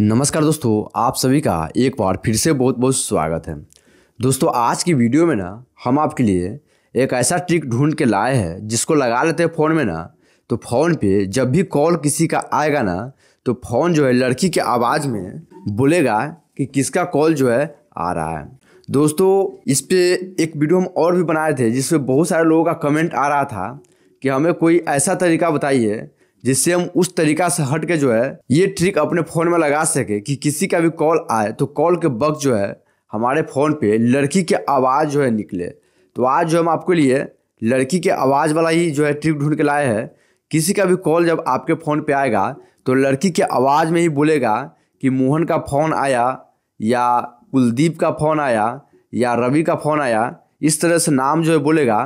नमस्कार दोस्तों आप सभी का एक बार फिर से बहुत बहुत स्वागत है दोस्तों आज की वीडियो में ना हम आपके लिए एक ऐसा ट्रिक ढूंढ के लाए हैं जिसको लगा लेते हैं फ़ोन में ना तो फ़ोन पे जब भी कॉल किसी का आएगा ना तो फ़ोन जो है लड़की के आवाज़ में बोलेगा कि किसका कॉल जो है आ रहा है दोस्तों इस पर एक वीडियो हम और भी बनाए थे जिसमें बहुत सारे लोगों का कमेंट आ रहा था कि हमें कोई ऐसा तरीका बताइए जिससे हम उस तरीका से हट के जो है ये ट्रिक अपने फ़ोन में लगा सके कि किसी का भी कॉल आए तो कॉल के वक्त जो है हमारे फ़ोन पे लड़की की आवाज़ जो है निकले तो आज जो हम आपके लिए लड़की के आवाज़ वाला ही जो है ट्रिक ढूंढ के लाए हैं किसी का भी कॉल जब आपके फ़ोन पे आएगा तो लड़की के आवाज़ में ही बोलेगा कि मोहन का फ़ोन आया या कुलदीप का फ़ोन आया या रवि का फ़ोन आया इस तरह से नाम जो है बोलेगा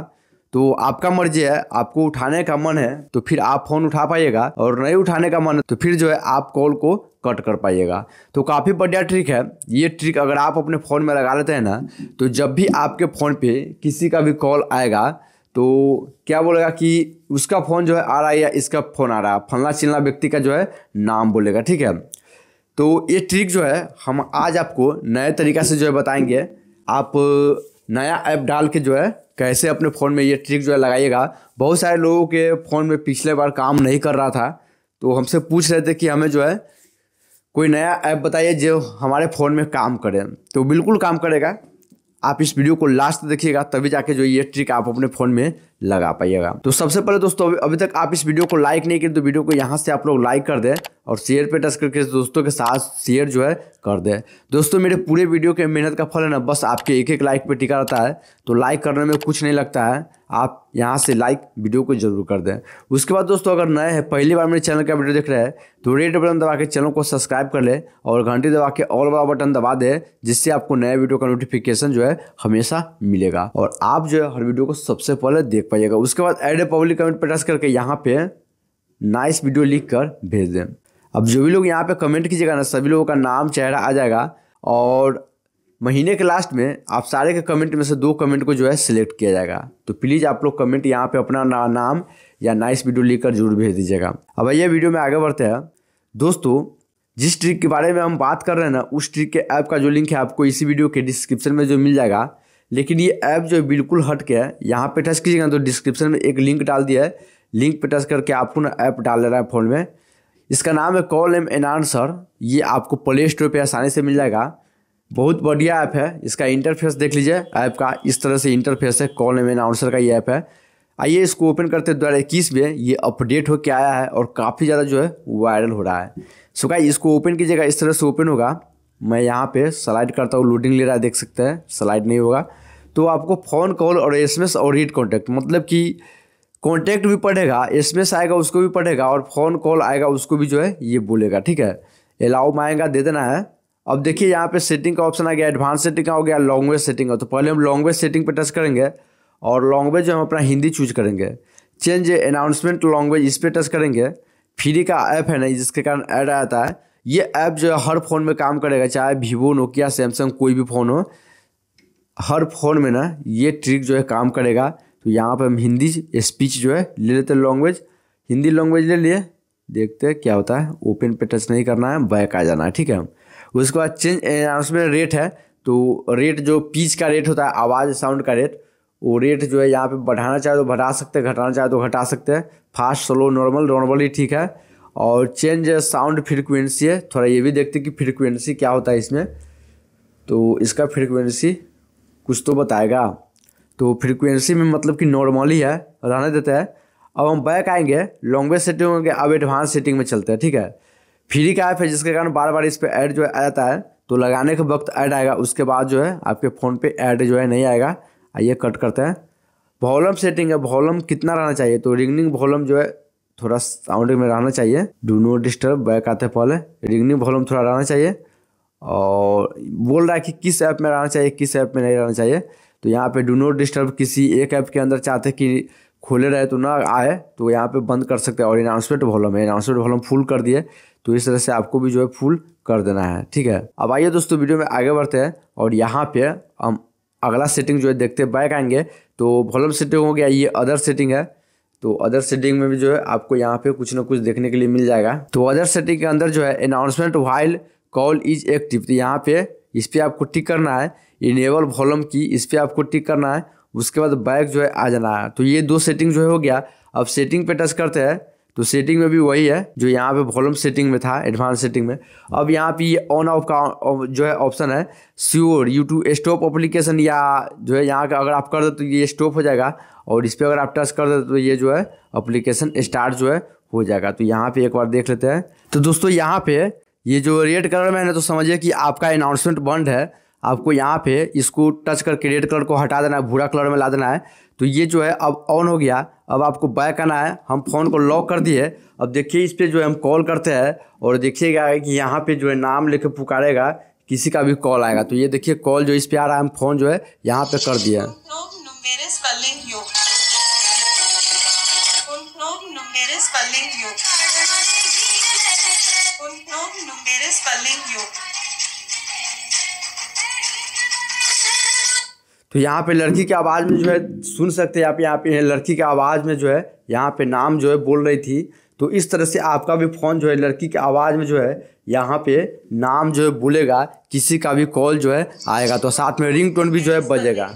तो आपका मर्जी है आपको उठाने का मन है तो फिर आप फ़ोन उठा पाइएगा और नहीं उठाने का मन है तो फिर जो है आप कॉल को कट कर पाइएगा तो काफ़ी बढ़िया ट्रिक है ये ट्रिक अगर आप अपने फ़ोन में लगा लेते हैं ना तो जब भी आपके फ़ोन पे किसी का भी कॉल आएगा तो क्या बोलेगा कि उसका फ़ोन जो है आ रहा है या इसका फ़ोन आ रहा है फलना चिलना व्यक्ति का जो है नाम बोलेगा ठीक है तो ये ट्रिक जो है हम आज आपको नए तरीका से जो है बताएँगे आप नया ऐप डाल के जो है कैसे अपने फ़ोन में ये ट्रिक जो है लगाइएगा बहुत सारे लोगों के फ़ोन में पिछले बार काम नहीं कर रहा था तो हमसे पूछ रहे थे कि हमें जो है कोई नया ऐप बताइए जो हमारे फ़ोन में काम करे तो बिल्कुल काम करेगा आप इस वीडियो को लास्ट देखिएगा तभी जाके जो ये ट्रिक आप अपने फोन में लगा पाइएगा तो सबसे पहले दोस्तों अभी तक आप इस वीडियो को लाइक नहीं किए तो वीडियो को यहाँ से आप लोग लाइक कर दें और शेयर पे टच करके दोस्तों के साथ शेयर जो है कर दें दोस्तों मेरे पूरे वीडियो के मेहनत का फल है ना बस आपके एक एक लाइक पर टिका रहता है तो लाइक करने में कुछ नहीं लगता है आप यहाँ से लाइक वीडियो को जरूर कर दें उसके बाद दोस्तों अगर नए हैं पहली बार मेरे चैनल का वीडियो देख रहे हैं तो रेड बटन दबा के चैनल को सब्सक्राइब कर ले और घंटी दबा के ऑल वाला बटन दबा दें जिससे आपको नए वीडियो का नोटिफिकेशन जो है हमेशा मिलेगा और आप जो है हर वीडियो को सबसे पहले देख पाइएगा उसके बाद एड पब्लिक कमेंट पर टच करके यहाँ पे नाइस वीडियो लिख कर भेज दें अब जो भी लोग यहाँ पर कमेंट कीजिएगा ना सभी लोगों का नाम चेहरा आ जाएगा और महीने के लास्ट में आप सारे के कमेंट में से दो कमेंट को जो है सिलेक्ट किया जाएगा तो प्लीज़ आप लोग कमेंट यहाँ पे अपना ना, नाम या नाइस वीडियो लिखकर जरूर भेज दीजिएगा अब आइए वीडियो में आगे बढ़ते हैं दोस्तों जिस ट्रिक के बारे में हम बात कर रहे हैं ना उस ट्रिक के ऐप का जो लिंक है आपको इसी वीडियो के डिस्क्रिप्शन में जो मिल जाएगा लेकिन ये ऐप जो है बिल्कुल हट के है यहाँ पे टच कीजिएगा तो डिस्क्रिप्शन में एक लिंक डाल दिया है लिंक पे टच करके आपको ना ऐप डाल ले है फ़ोन में इसका नाम है कॉल एम सर ये आपको प्ले स्टोर पर आसानी से मिल जाएगा बहुत बढ़िया ऐप है इसका इंटरफेस देख लीजिए ऐप का इस तरह से इंटरफेस है कॉल एम अनाउंसर का ये ऐप है आइए इसको ओपन करते दो हज़ार इक्कीस में ये अपडेट होकर आया है और काफ़ी ज़्यादा जो है वायरल हो रहा है सो का इसको ओपन कीजिएगा इस तरह से ओपन होगा मैं यहाँ पे स्लाइड करता हूँ लोडिंग ले रहा है देख सकते हैं स्लाइड नहीं होगा तो आपको फ़ोन कॉल और एस एम एस और रीड कॉन्टैक्ट मतलब कि कॉन्टैक्ट भी पढ़ेगा एस एम एस आएगा उसको भी पढ़ेगा और फ़ोन कॉल आएगा उसको भी जो है ये बोलेगा ठीक है अलाउ माएगा दे देना है अब देखिए यहाँ पे सेटिंग का ऑप्शन आ गया एडवांस सेटिंग का हो गया लॉन्ग्वेज सेटिंग का तो पहले हम लॉन्ग्वेज सेटिंग पे टच करेंगे और लैंग्वेज हम अपना हिंदी चूज करेंगे चेंज अनाउंसमेंट लॉन्ग्वेज इस पर टच करेंगे फ्री का ऐप है ना जिसके कारण ऐड आता है ये ऐप जो है हर फ़ोन में काम करेगा चाहे वीवो नोकिया सैमसंग कोई भी फ़ोन हो हर फ़ोन में ना ये ट्रिक जो है काम करेगा तो यहाँ पर हम हिंदी स्पीच जो है ले लेते हैं लॉन्ग्वेज हिंदी लैंग्वेज ले लिए देखते हैं क्या होता है ओपन पे टच नहीं करना है बैक आ जाना है ठीक है उसके बाद चेंज उसमें रेट है तो रेट जो पीच का रेट होता है आवाज़ साउंड का रेट वो रेट जो है यहाँ पे बढ़ाना चाहे तो बढ़ा सकते हैं घटाना चाहे तो घटा सकते हैं फास्ट स्लो नॉर्मल नॉर्मली ठीक है और चेंज साउंड फ्रिक्वेंसी है थोड़ा ये भी देखते हैं कि फ्रिक्वेंसी क्या होता है इसमें तो इसका फ्रिक्वेंसी कुछ तो बताएगा तो फ्रिक्वेंसी में मतलब कि नॉर्मली है रहने देते हैं अब हम बैक आएंगे लॉन्ग्वेज सेटिंग होंगे अब एडवांस सेटिंग में चलते हैं ठीक है फ्री का ऐप है जिसके कारण बार बार इस पर ऐड जो है आ जाता है तो लगाने के वक्त ऐड आएगा उसके बाद जो है आपके फ़ोन पे ऐड जो है नहीं आएगा आइए कट करते हैं वॉलम सेटिंग है वॉलम कितना रहना चाहिए तो रिंगनिंग वॉलम जो है थोड़ा साउंड में रहना चाहिए डू नोट डिस्टर्ब बैक आते पहले रिंगनिंग वॉलम थोड़ा रहना चाहिए और बोल रहा है कि किस ऐप में रहना चाहिए किस ऐप में नहीं रहना चाहिए तो यहाँ पे डू नोट डिस्टर्ब किसी एक ऐप के अंदर चाहते कि खोले रहे तो ना आए तो यहाँ पे बंद कर सकते हैं और अनाउंसमेंट वॉल्यूम है अनाउंसमेंट वॉल्यूम फुल कर दिए तो इस तरह से आपको भी जो है फुल कर देना है ठीक है अब आइए दोस्तों वीडियो में आगे बढ़ते हैं और यहाँ पे हम अगला सेटिंग जो है देखते बैक आएंगे तो वॉल्यूम सेटिंग हो गया ये अदर सेटिंग है तो अदर सेटिंग में भी जो है आपको यहाँ पे कुछ ना कुछ देखने के लिए मिल जाएगा तो अदर सेटिंग के अंदर जो है announcement while call is active तो यहाँ पे इस पर आपको टिक करना है इनेबल वॉल्यूम की इस पर आपको टिक करना है उसके बाद बैक जो है आ जाना है तो ये दो सेटिंग जो है हो गया अब सेटिंग पे टच करते हैं तो सेटिंग में भी वही है जो यहाँ पे वॉल्यूम सेटिंग में था एडवांस सेटिंग में अब यहाँ पे ये ऑन ऑफ का जो है ऑप्शन है sure you to stop application या जो है यहाँ का अगर आप कर दो तो ये स्टॉप हो जाएगा और इस पर अगर आप टच कर दो तो ये जो है अप्लीकेशन स्टार्ट जो है हो जाएगा तो यहाँ पर एक बार देख लेते हैं तो दोस्तों यहाँ पर ये जो रेड कलर में है ना तो समझिए कि आपका अनाउंसमेंट बंद है आपको यहाँ पे इसको टच करके रेड कलर को हटा देना है भूरा कलर में ला देना है तो ये जो है अब ऑन हो गया अब आपको बैक आना है हम फ़ोन को लॉक कर दिए अब देखिए इस पर जो है हम कॉल करते हैं और देखिएगा कि यहाँ पे जो है नाम लेके पुकारेगा किसी का भी कॉल आएगा तो ये देखिए कॉल जो इस पर आ रहा है हम फ़ोन जो है यहाँ पे कर दिया तो यहाँ पे लड़की की आवाज़ में जो है सुन सकते हैं आप यहाँ पे लड़की की आवाज़ में जो है यहाँ पे नाम जो है बोल रही थी तो इस तरह से आपका भी फ़ोन जो है लड़की की आवाज़ में जो है यहाँ पे नाम जो है बोलेगा किसी का भी कॉल जो है आएगा तो साथ में रिंग टोन भी जो है बजेगा